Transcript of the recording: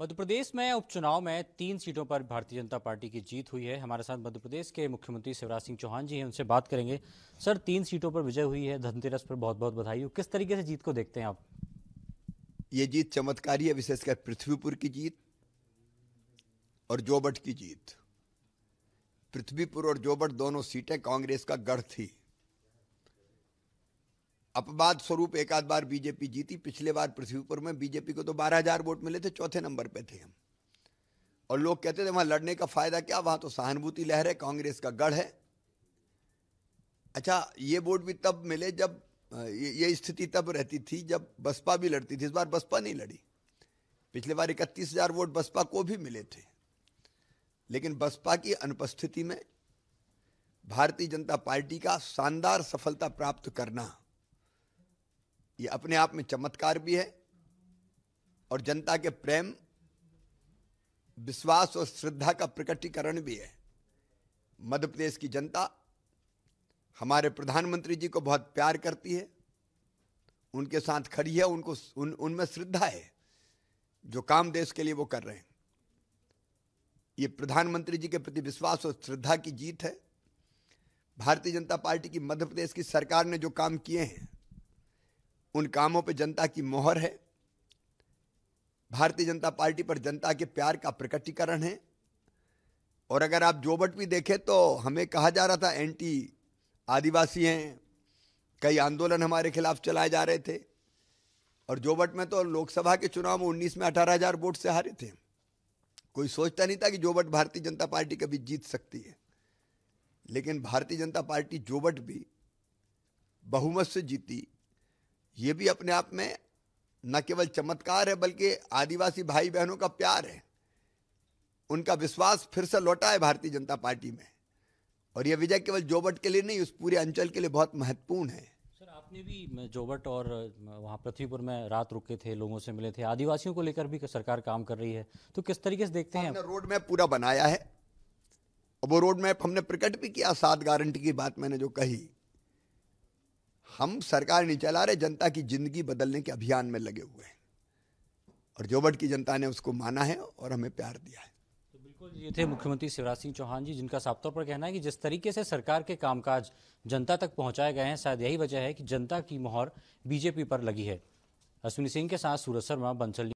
मध्य प्रदेश में उपचुनाव में तीन सीटों पर भारतीय जनता पार्टी की जीत हुई है हमारे साथ मध्य प्रदेश के मुख्यमंत्री शिवराज सिंह चौहान जी हैं उनसे बात करेंगे सर तीन सीटों पर विजय हुई है धनतेरस पर बहुत बहुत बधाई हो किस तरीके से जीत को देखते हैं आप ये जीत चमत्कारी है विशेषकर पृथ्वीपुर की जीत और जोबट की जीत पृथ्वीपुर और जोबट दोनों सीटें कांग्रेस का गढ़ थी अपवाद स्वरूप एक आध बार बीजेपी जीती पिछले बार पृथ्वीपुर में बीजेपी को तो बारह हजार वोट मिले थे चौथे नंबर पे थे हम और लोग कहते थे वहां लड़ने का फायदा क्या वहां तो सहानुभूति लहर है कांग्रेस का गढ़ है अच्छा ये वोट भी तब मिले जब ये, ये स्थिति तब रहती थी जब बसपा भी लड़ती थी इस बार बसपा नहीं लड़ी पिछले बार इकतीस हजार वोट बसपा को भी मिले थे लेकिन बसपा की अनुपस्थिति में भारतीय जनता पार्टी का शानदार सफलता प्राप्त करना ये अपने आप में चमत्कार भी है और जनता के प्रेम विश्वास और श्रद्धा का प्रकटीकरण भी है मध्य प्रदेश की जनता हमारे प्रधानमंत्री जी को बहुत प्यार करती है उनके साथ खड़ी है उनको उन उनमें श्रद्धा है जो काम देश के लिए वो कर रहे हैं ये प्रधानमंत्री जी के प्रति विश्वास और श्रद्धा की जीत है भारतीय जनता पार्टी की मध्य प्रदेश की सरकार ने जो काम किए हैं उन कामों पर जनता की मोहर है भारतीय जनता पार्टी पर जनता के प्यार का प्रकटीकरण है और अगर आप जोबट भी देखें तो हमें कहा जा रहा था एंटी आदिवासी हैं कई आंदोलन हमारे खिलाफ चलाए जा रहे थे और जोबट में तो लोकसभा के चुनाव में उन्नीस में अठारह हजार वोट से हारे थे कोई सोचता नहीं था कि जोबट भारतीय जनता पार्टी कभी जीत सकती है लेकिन भारतीय जनता पार्टी जोबट भी बहुमत से जीती ये भी अपने आप में न केवल चमत्कार है बल्कि आदिवासी भाई बहनों का प्यार है उनका विश्वास फिर से लौटा है भारतीय जनता पार्टी में और यह विजय केवल जोबट के लिए नहीं उस पूरे अंचल के लिए बहुत महत्वपूर्ण है सर आपने भी जोबट और वहाँ पृथ्वीपुर में रात रुके थे लोगों से मिले थे आदिवासियों को लेकर भी सरकार काम कर रही है तो किस तरीके से देखते हैं रोड मैप पूरा बनाया है और वो रोड मैप हमने प्रकट भी किया सात गारंटी की बात मैंने जो कही हम सरकार नहीं चला रहे जनता की जिंदगी बदलने के अभियान में लगे हुए हैं और जोबट की जनता ने उसको माना है और हमें प्यार दिया है तो बिल्कुल ये थे मुख्यमंत्री शिवराज सिंह चौहान जी जिनका साफ तौर पर कहना है कि जिस तरीके से सरकार के कामकाज जनता तक पहुंचाए गए हैं शायद यही वजह है कि जनता की मोहर बीजेपी पर लगी है अश्विनी सिंह के साथ सूरज शर्मा बंसल